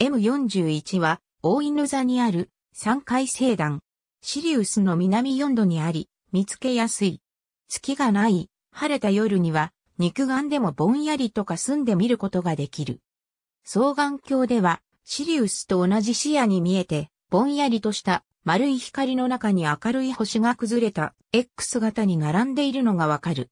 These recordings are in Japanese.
M41 は、大犬座にある三階星団。シリウスの南四度にあり、見つけやすい。月がない、晴れた夜には、肉眼でもぼんやりとか澄んで見ることができる。双眼鏡では、シリウスと同じ視野に見えて、ぼんやりとした丸い光の中に明るい星が崩れた X 型に並んでいるのがわかる。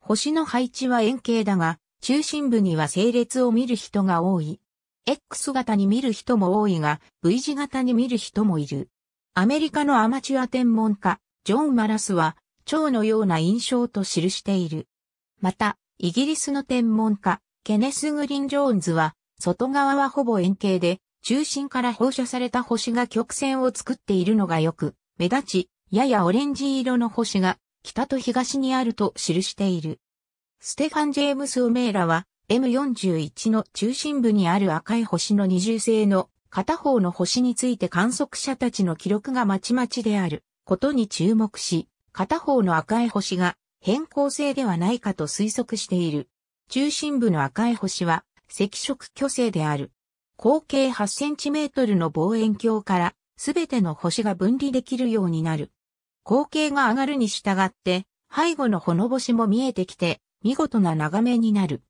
星の配置は円形だが、中心部には整列を見る人が多い。X 型に見る人も多いが、V 字型に見る人もいる。アメリカのアマチュア天文家、ジョン・マラスは、蝶のような印象と記している。また、イギリスの天文家、ケネス・グリン・ジョーンズは、外側はほぼ円形で、中心から放射された星が曲線を作っているのがよく、目立ち、ややオレンジ色の星が、北と東にあると記している。ステファン・ジェームス・オメーラは、M41 の中心部にある赤い星の二重星の片方の星について観測者たちの記録がまちまちであることに注目し、片方の赤い星が変更星ではないかと推測している。中心部の赤い星は赤色巨星である。口径8センチメートルの望遠鏡からすべての星が分離できるようになる。口径が上がるに従って背後のほの星も見えてきて見事な眺めになる。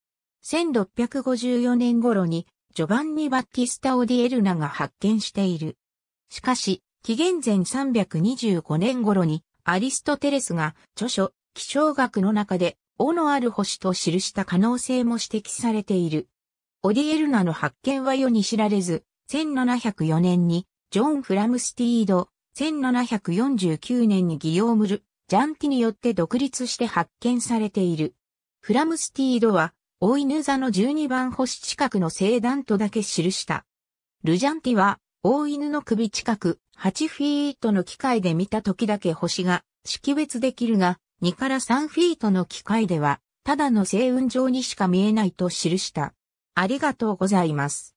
1654年頃にジョバンニ・バッティスタ・オディエルナが発見している。しかし、紀元前325年頃にアリストテレスが著書気象学の中で、尾のある星と記した可能性も指摘されている。オディエルナの発見は世に知られず、1704年にジョン・フラムスティード、1749年にギヨームル、ジャンティによって独立して発見されている。フラムスティードは大犬座の12番星近くの星団とだけ記した。ルジャンティは、大犬の首近く、8フィートの機械で見た時だけ星が識別できるが、2から3フィートの機械では、ただの星雲状にしか見えないと記した。ありがとうございます。